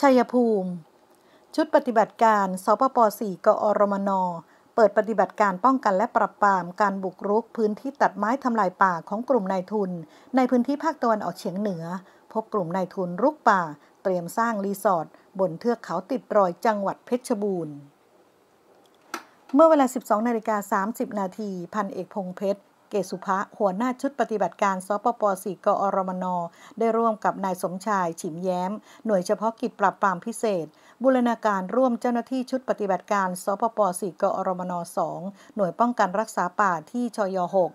ชัยภูมิ ชุดปฏิบัติการสปป4กอรมน เปิดปฏิบัติการป้องกันและปราบปรามการบุกรุกพื้นที่ตัดไม้ทำลายป่าของกลุ่มนายทุน ในพื้นที่ภาคตะวันออกเฉียงเหนือ พบกลุ่มนายทุนรุกป่าเตรียมสร้างรีสอร์ทบนเทือกเขาติดรอยจังหวัดเพชรบูรณ์ เมื่อเวลา 12นาฬิกา30นาทีพันเอกพงเพชรเกสุภะหัวหน้าชุดปฏิบัติการสปปสกอรมน ได้ร่วมกับนายสมชาย ฉิมแย้ม หน่วยเฉพาะกิจปราบปรามพิเศษบูรณาการร่วมเจ้าหน้าที่ชุดปฏิบัติการสปปสกอรมน2หน่วยป้องกันรักษาป่าที่ชย6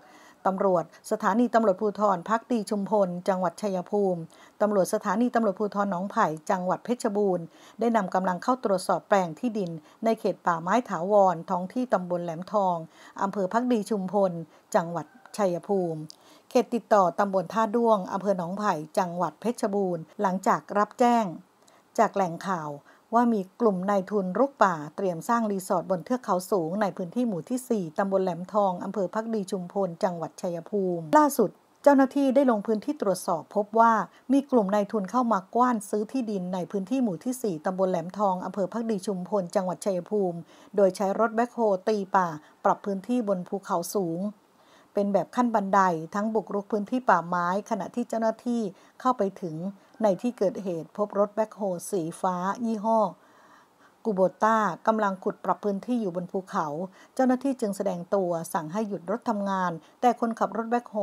ตำรวจสถานีตำรวจภูธรพักตีชุมพล จังหวัดชัยภูมิตำรวจสถานีตำรวจภูธรหนองไผ่จังหวัดเพชรบูรณ์ได้นำกำลังเข้าตรวจสอบแปลงที่ดิน ในเขตป่าไม้ถาวรท้องที่ตำบลแหลมทองอำเภอพักดีชุมพล จังหวัดชัยภูมิ เขตติดต่อตำบลท่าด้วงอำเภอหนองไผ่จังหวัดเพชรบูรณ์หลังจากรับแจ้ง จากแหล่งข่าวว่ามีกลุ่มนายทุนรุกป่าเตรียมสร้างรีสอร์ทบนเทือกเขาสูง ในพื้นที่หมู่ที่ 4 ตำบลแหลมทอง อำเภอพักดีชุมพล จังหวัดชัยภูมิ ล่าสุด เจ้าหน้าที่ได้ลงพื้นที่ตรวจสอบพบว่ามีกลุ่มนายทุนเข้ามากว้านซื้อที่ดินในพื้นที่หมู่ที่ 4 ตำบลแหลมทอง อำเภอพักดีชุมพล จังหวัดชัยภูมิ โดยใช้รถแบ็คโฮตีป่า ปรับพื้นที่บนภูเขาสูง เป็นแบบขั้นบันไดทั้งบุกรุกพื้นที่ป่าไม้ขณะที่เจ้าหน้าที่เข้าไปถึงในที่เกิดเหตุพบรถแบ็คโฮ สีฟ้ายี่ห้อกูโบต้ากำลังขุดปรับพื้นที่อยู่บนภูเขา เจ้าหน้าที่จึงแสดงตัวสั่งให้หยุดรถทำงาน แต่คนขับรถแบ็คโฮ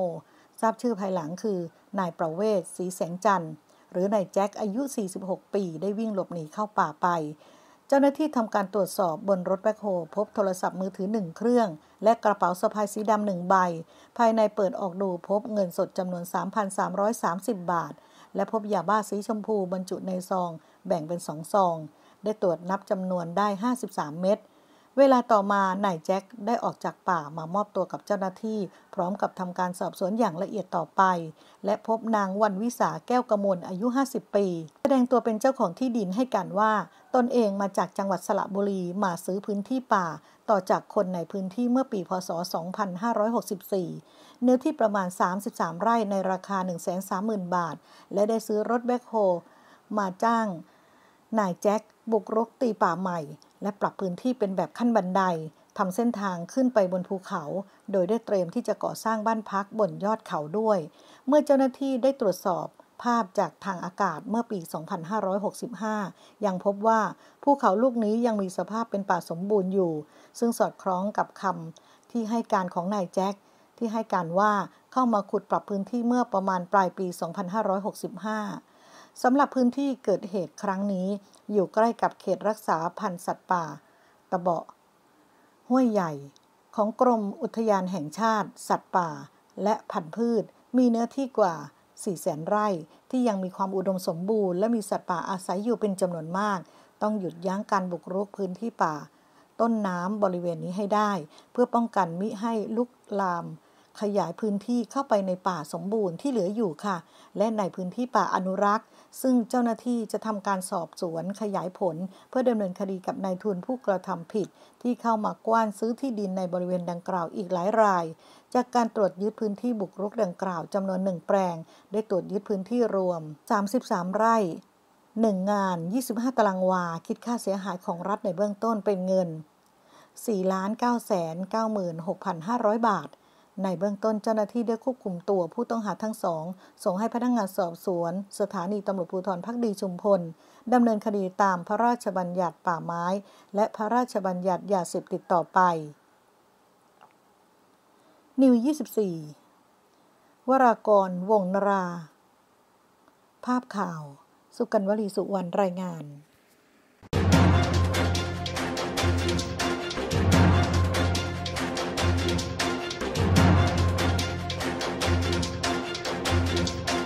ทราบชื่อภายหลังคือ นายประเวศสีแสงจันทร์ หรือนายแจ็คอายุ 46 ปีได้วิ่งหลบหนีเข้าป่าไป เจ้าหน้าที่ทำการตรวจสอบบนรถแบ็คโฮพบโทรศัพท์มือถือหนึ่งเครื่อง และกระเป๋าสะพายสีดำหนึ่งใบ ภายในเปิดออกดูพบเงินสดจำนวน 3,330 บาทและพบยาบ้าสีชมพูบรรจุในซอง แบ่งเป็นสองซอง ได้ตรวจนับจำนวนได้ 53 เม็ดเวลาต่อมา นายแจ็คได้ออกจากป่ามามอบตัวกับเจ้าหน้าที่ พร้อมกับทำการสอบสวนอย่างละเอียดต่อไป และพบนางวันวิสาแก้วกระมลอายุ 50 ปี แสดงตัวเป็นเจ้าของที่ดินให้การว่า ตนเองมาจากจังหวัดสระบุรีมาซื้อพื้นที่ป่า ต่อจากคนในพื้นที่เมื่อปีพศ 2564 เนื้อที่ประมาณ 33 ไร่ในราคา 130,000 บาท และได้ซื้อรถแบ็คโฮมาจ้างนายแจ็คบุกรุกตีป่าใหม่ และปรับพื้นที่เป็นแบบขั้นบันไดทำเส้นทางขึ้นไปบนภูเขา โดยได้เตรียมที่จะก่อสร้างบ้านพักบนยอดเขาด้วย เมื่อเจ้าหน้าที่ได้ตรวจสอบภาพจากทางอากาศเมื่อปี 2565 ยังพบว่าภูเขาลูกนี้ยังมีสภาพเป็นป่าสมบูรณ์อยู่ ซึ่งสอดคล้องกับคำที่ให้การของนายแจ็คที่ให้การว่าเข้ามาขุดปรับพื้นที่เมื่อประมาณปลายปี 2565สำหรับพื้นที่เกิดเหตุครั้งนี้ อยู่ใกล้กับเขตรักษาพันธุ์สัตว์ป่า ตะเบาะ ห้วยใหญ่ของกรมอุทยานแห่งชาติ สัตว์ป่าและพันธุ์พืชมีเนื้อที่กว่า4แสนไร่ที่ยังมีความอุดมสมบูรณ์ และมีสัตว์ป่าอาศัยอยู่เป็นจำนวนมาก ต้องหยุดยั้งการบุกรุกพื้นที่ป่า ต้นน้ำบริเวณนี้ให้ได้ เพื่อป้องกันมิให้ลุกลามขยายพื้นที่เข้าไปในป่าสมบูรณ์ที่เหลืออยู่ค่ะ และในพื้นที่ป่าอนุรักษ์ ซึ่งเจ้าหน้าที่จะทำการสอบสวนขยายผล เพื่อดำเนินคดีกับนายทุนผู้กระทำผิด ที่เข้ามากว้านซื้อที่ดินในบริเวณดังกล่าวอีกหลายราย จากการตรวจยึดพื้นที่บุกรุกดังกล่าวจำนวนหนึ่งแปลง ได้ตรวจยึดพื้นที่รวม 33 ไร่หนึ่งงาน25 ตารางวา คิดค่าเสียหายของรัฐในเบื้องต้นเป็นเงิน4 9 9 6 5 0 0 บาทในเบื้องต้นเจ้าหน้าที่ได้ควบคุมตัวผู้ต้องหาทั้งสอง ส่งให้พนักงงานสอบสวน สถานีตำรวจภูธรพักดีชุมพลดำเนินคดีตามพระราชบัญญัติป่าไม้ และพระราชบัญญัติยาเสพติดต่อไป นิว 24 วรากร วงนรา ภาพข่าว สุกันวลีสุวรรณรายงาน